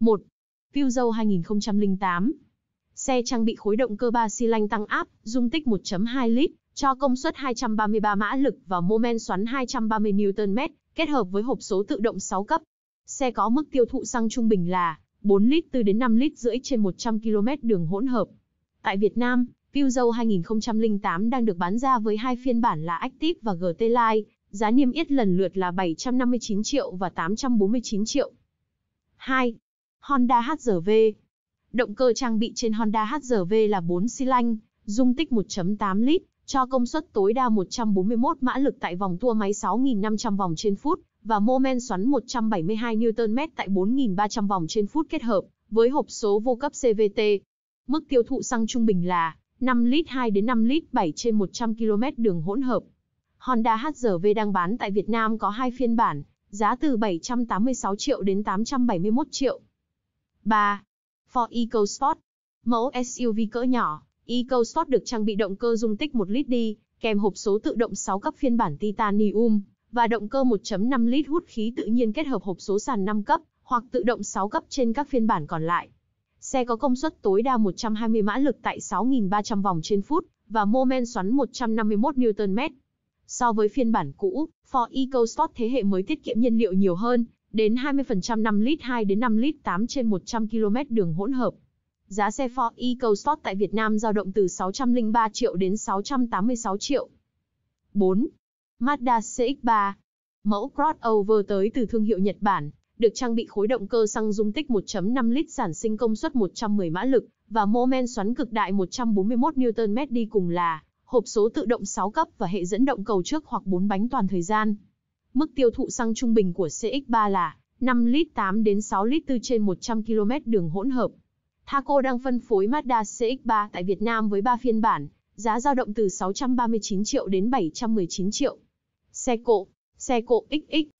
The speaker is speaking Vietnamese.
1. Piu dâu 2008 Xe trang bị khối động cơ 3 xi lanh tăng áp, dung tích 1.2 lít, cho công suất 233 mã lực và mô men xoắn 230 Nm, kết hợp với hộp số tự động 6 cấp. Xe có mức tiêu thụ xăng trung bình là 4 lít 4 đến 5 lít rưỡi trên 100 km đường hỗn hợp. Tại Việt Nam, View 2008 đang được bán ra với hai phiên bản là Active và GT Line, giá niêm yết lần lượt là 759 triệu và 849 triệu. 2. Honda HRV Động cơ trang bị trên Honda HRV là 4 xi lanh, dung tích 1.8 lít, cho công suất tối đa 141 mã lực tại vòng tua máy 6.500 vòng trên phút và mô men xoắn 172 Nm tại 4.300 vòng trên phút kết hợp với hộp số vô cấp CVT. Mức tiêu thụ xăng trung bình là 5 lít 2 đến 5 lít 7 trên 100 km đường hỗn hợp. Honda HR-V đang bán tại Việt Nam có hai phiên bản, giá từ 786 triệu đến 871 triệu. 3. Ford EcoSport Mẫu SUV cỡ nhỏ, EcoSport được trang bị động cơ dung tích 1 lít đi, kèm hộp số tự động 6 cấp phiên bản titanium và động cơ 1.5 lít hút khí tự nhiên kết hợp hộp số sàn 5 cấp hoặc tự động 6 cấp trên các phiên bản còn lại. Xe có công suất tối đa 120 mã lực tại 6.300 vòng trên phút và mô men xoắn 151 Nm. So với phiên bản cũ, Ford EcoSport thế hệ mới tiết kiệm nhiên liệu nhiều hơn, đến 20% 5 lít 2 đến 5 lít 8 trên 100 km đường hỗn hợp. Giá xe Ford EcoSport tại Việt Nam dao động từ 603 triệu đến 686 triệu. 4. Mazda CX-3 Mẫu crossover tới từ thương hiệu Nhật Bản, được trang bị khối động cơ xăng dung tích 1.5 lít sản sinh công suất 110 mã lực và mô men xoắn cực đại 141 Nm đi cùng là hộp số tự động 6 cấp và hệ dẫn động cầu trước hoặc 4 bánh toàn thời gian. Mức tiêu thụ xăng trung bình của CX3 là 5 lít 8 đến 6 lít 4 trên 100 km đường hỗn hợp. Thaco đang phân phối Mazda CX-3 tại Việt Nam với 3 phiên bản, giá dao động từ 639 triệu đến 719 triệu. Xe cộ, xe cộ XX